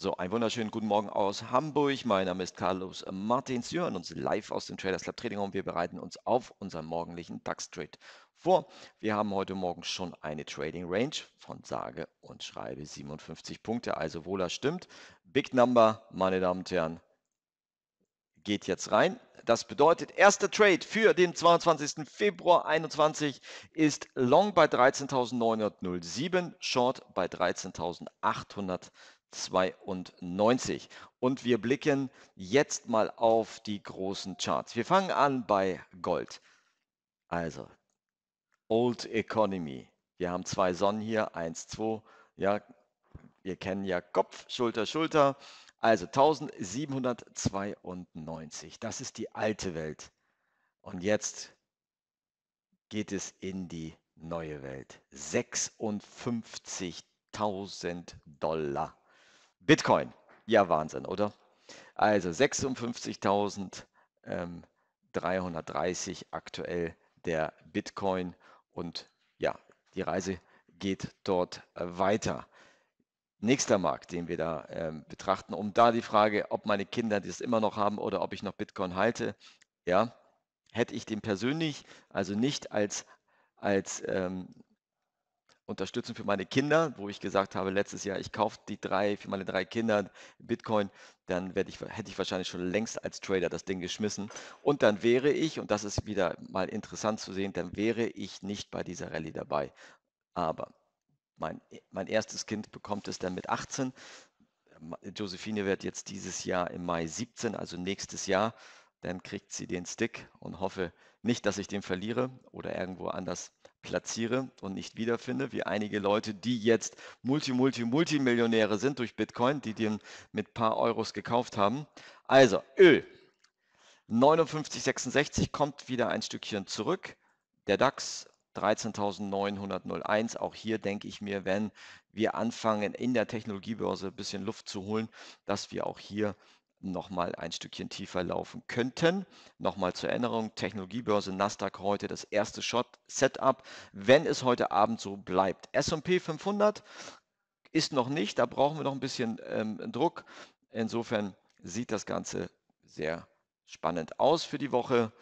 So, einen wunderschönen guten Morgen aus Hamburg. Mein Name ist Carlos Martins. Wir hören uns live aus dem Traders Club Trading Home. Wir bereiten uns auf unseren morgendlichen DAX-Trade vor. Wir haben heute Morgen schon eine Trading Range von sage und schreibe 57 Punkte. Also wohl das stimmt. Big Number, meine Damen und Herren, geht jetzt rein. Das bedeutet, erster Trade für den 22. Februar 21 ist Long bei 13.907, Short bei 13.800. 92. Und wir blicken jetzt mal auf die großen Charts. Wir fangen an bei Gold. Also, Old Economy. Wir haben zwei Sonnen hier, 1, 2. Ja, wir kennen ja Kopf, Schulter, Schulter. Also 1792. Das ist die alte Welt. Und jetzt geht es in die neue Welt. 56.000 Dollar Bitcoin. Ja, Wahnsinn, oder? Also 56.330 ähm, aktuell der Bitcoin und ja, die Reise geht dort äh, weiter. Nächster Markt, den wir da äh, betrachten, um da die Frage, ob meine Kinder das immer noch haben oder ob ich noch Bitcoin halte, ja, hätte ich den persönlich, also nicht als, als ähm, unterstützen für meine Kinder, wo ich gesagt habe letztes Jahr, ich kaufe die drei für meine drei Kinder Bitcoin, dann ich, hätte ich wahrscheinlich schon längst als Trader das Ding geschmissen. Und dann wäre ich, und das ist wieder mal interessant zu sehen, dann wäre ich nicht bei dieser Rallye dabei. Aber mein, mein erstes Kind bekommt es dann mit 18. Josephine wird jetzt dieses Jahr im Mai 17, also nächstes Jahr. Dann kriegt sie den Stick und hoffe nicht, dass ich den verliere oder irgendwo anders platziere und nicht wiederfinde, wie einige Leute, die jetzt Multi, Multi, Multimillionäre sind durch Bitcoin, die den mit paar Euros gekauft haben. Also, Öl. 59,66 kommt wieder ein Stückchen zurück. Der DAX 13.901. Auch hier denke ich mir, wenn wir anfangen, in der Technologiebörse ein bisschen Luft zu holen, dass wir auch hier nochmal ein Stückchen tiefer laufen könnten. Nochmal zur Erinnerung, Technologiebörse Nasdaq heute das erste Shot-Setup, wenn es heute Abend so bleibt. SP 500 ist noch nicht, da brauchen wir noch ein bisschen ähm, Druck. Insofern sieht das Ganze sehr spannend aus für die Woche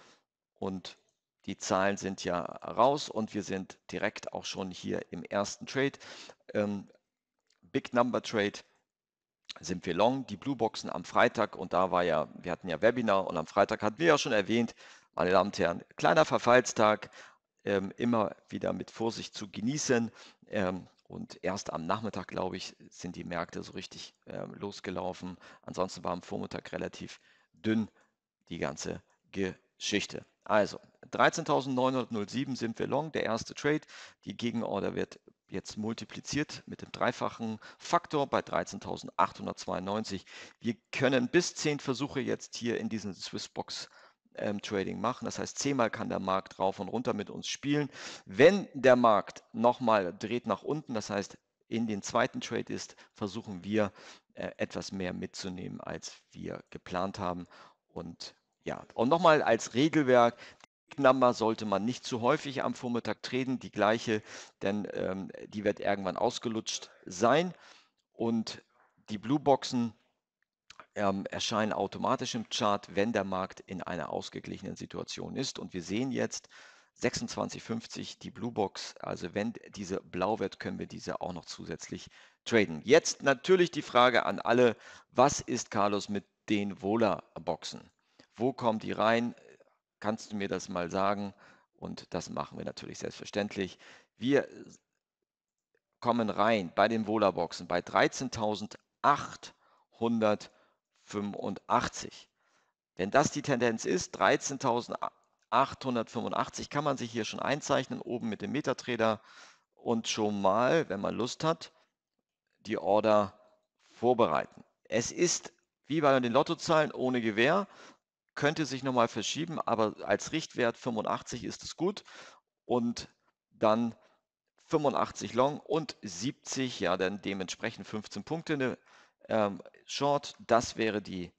und die Zahlen sind ja raus und wir sind direkt auch schon hier im ersten Trade. Ähm, Big Number Trade sind wir long die Blue Boxen am Freitag und da war ja, wir hatten ja Webinar und am Freitag hatten wir ja schon erwähnt, meine Damen und Herren, kleiner Verfallstag, ähm, immer wieder mit Vorsicht zu genießen. Ähm, und erst am Nachmittag, glaube ich, sind die Märkte so richtig ähm, losgelaufen. Ansonsten war am Vormittag relativ dünn die ganze Geschichte. Also 13.907 sind wir long, der erste Trade. Die Gegenorder wird jetzt multipliziert mit dem dreifachen Faktor bei 13.892. Wir können bis 10 Versuche jetzt hier in diesem Swissbox ähm, Trading machen. Das heißt, zehnmal kann der Markt rauf und runter mit uns spielen. Wenn der Markt nochmal dreht nach unten, das heißt, in den zweiten Trade ist, versuchen wir äh, etwas mehr mitzunehmen, als wir geplant haben. Und ja, und nochmal als Regelwerk, Number sollte man nicht zu häufig am Vormittag treten, die gleiche, denn ähm, die wird irgendwann ausgelutscht sein. Und die Blue Boxen ähm, erscheinen automatisch im Chart, wenn der Markt in einer ausgeglichenen Situation ist. Und wir sehen jetzt 26,50 die Blue Box. Also wenn diese blau wird, können wir diese auch noch zusätzlich traden. Jetzt natürlich die Frage an alle, was ist Carlos mit den Wohler boxen Wo kommen die rein? kannst du mir das mal sagen? Und das machen wir natürlich selbstverständlich. Wir kommen rein bei den Wohlerboxen bei 13.885. Wenn das die Tendenz ist, 13.885 kann man sich hier schon einzeichnen, oben mit dem Metatrader und schon mal, wenn man Lust hat, die Order vorbereiten. Es ist wie bei den Lottozahlen ohne Gewehr, könnte sich nochmal verschieben, aber als Richtwert 85 ist es gut. Und dann 85 Long und 70, ja, dann dementsprechend 15 Punkte eine, ähm, Short. Das wäre die,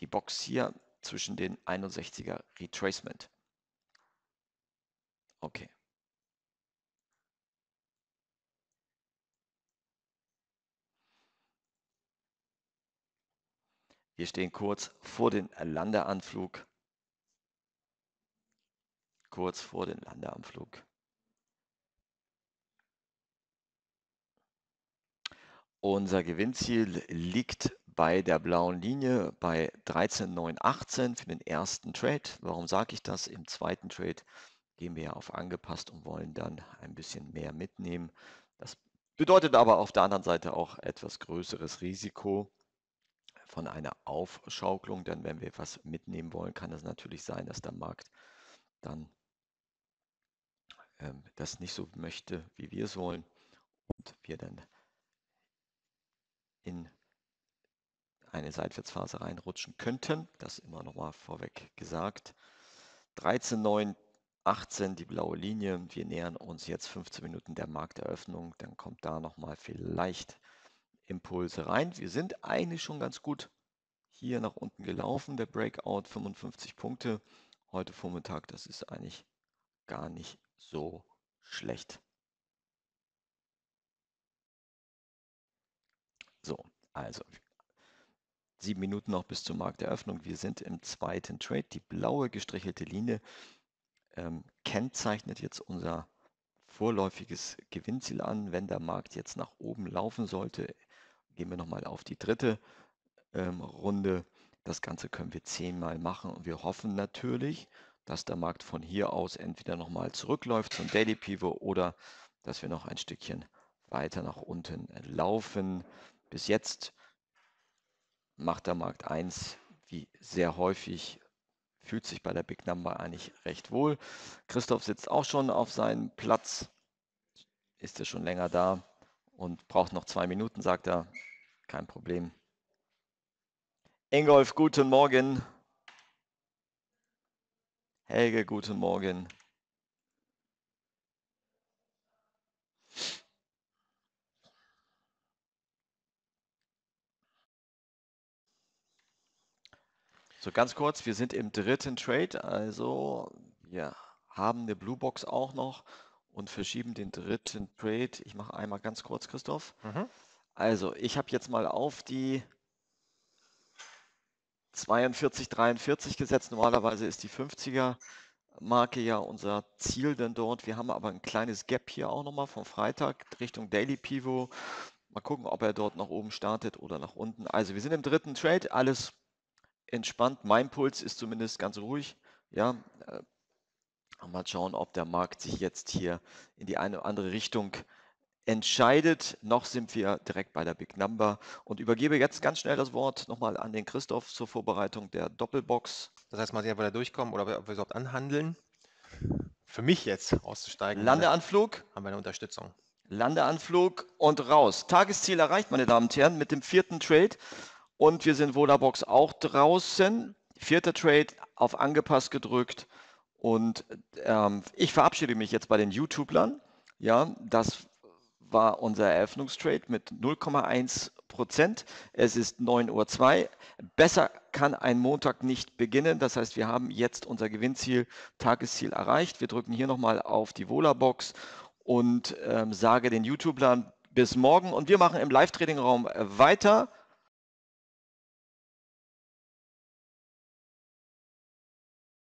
die Box hier zwischen den 61er Retracement. Okay. Wir stehen kurz vor dem Landeanflug. Kurz vor dem Landeanflug. Unser Gewinnziel liegt bei der blauen Linie bei 13,918 für den ersten Trade. Warum sage ich das? Im zweiten Trade gehen wir auf angepasst und wollen dann ein bisschen mehr mitnehmen. Das bedeutet aber auf der anderen Seite auch etwas größeres Risiko von einer Aufschaukelung, denn wenn wir etwas mitnehmen wollen, kann es natürlich sein, dass der Markt dann ähm, das nicht so möchte, wie wir es wollen und wir dann in eine Seitwärtsphase reinrutschen könnten. Das immer nochmal vorweg gesagt. 13,9, 18 die blaue Linie. Wir nähern uns jetzt 15 Minuten der Markteröffnung. Dann kommt da nochmal vielleicht Impulse rein. Wir sind eigentlich schon ganz gut hier nach unten gelaufen. Der Breakout 55 Punkte heute Vormittag, das ist eigentlich gar nicht so schlecht. So, also sieben Minuten noch bis zur Markteröffnung. Wir sind im zweiten Trade. Die blaue gestrichelte Linie ähm, kennzeichnet jetzt unser vorläufiges Gewinnziel an. Wenn der Markt jetzt nach oben laufen sollte gehen wir nochmal auf die dritte ähm, Runde. Das Ganze können wir zehnmal machen und wir hoffen natürlich, dass der Markt von hier aus entweder nochmal zurückläuft zum Daily Pivot oder dass wir noch ein Stückchen weiter nach unten laufen. Bis jetzt macht der Markt 1 wie sehr häufig, fühlt sich bei der Big Number eigentlich recht wohl. Christoph sitzt auch schon auf seinem Platz, ist ja schon länger da und braucht noch zwei Minuten, sagt er. Kein Problem. Ingolf, guten Morgen. Helge, guten Morgen. So ganz kurz, wir sind im dritten Trade, also wir haben eine Blue Box auch noch und verschieben den dritten Trade. Ich mache einmal ganz kurz, Christoph. Mhm. Also, ich habe jetzt mal auf die 42, 43 gesetzt. Normalerweise ist die 50er Marke ja unser Ziel denn dort. Wir haben aber ein kleines Gap hier auch nochmal vom Freitag Richtung Daily Pivo. Mal gucken, ob er dort nach oben startet oder nach unten. Also wir sind im dritten Trade, alles entspannt. Mein Puls ist zumindest ganz ruhig. Ja, äh, mal schauen, ob der Markt sich jetzt hier in die eine oder andere Richtung entscheidet. Noch sind wir direkt bei der Big Number und übergebe jetzt ganz schnell das Wort nochmal an den Christoph zur Vorbereitung der Doppelbox. Das heißt, mal sehen, ob wir da durchkommen oder ob wir überhaupt anhandeln. Für mich jetzt auszusteigen. Landeanflug. Äh, haben wir eine Unterstützung. Landeanflug und raus. Tagesziel erreicht, meine Damen und Herren, mit dem vierten Trade. Und wir sind Vodabox auch draußen. Vierter Trade auf angepasst gedrückt. Und ähm, ich verabschiede mich jetzt bei den YouTubern. Ja, das war unser Eröffnungstrade mit 0,1 Prozent. Es ist 9.02 Uhr. Besser kann ein Montag nicht beginnen. Das heißt, wir haben jetzt unser Gewinnziel, Tagesziel erreicht. Wir drücken hier nochmal auf die Vola-Box und ähm, sage den YouTube-Plan bis morgen. Und wir machen im Live-Trading-Raum weiter.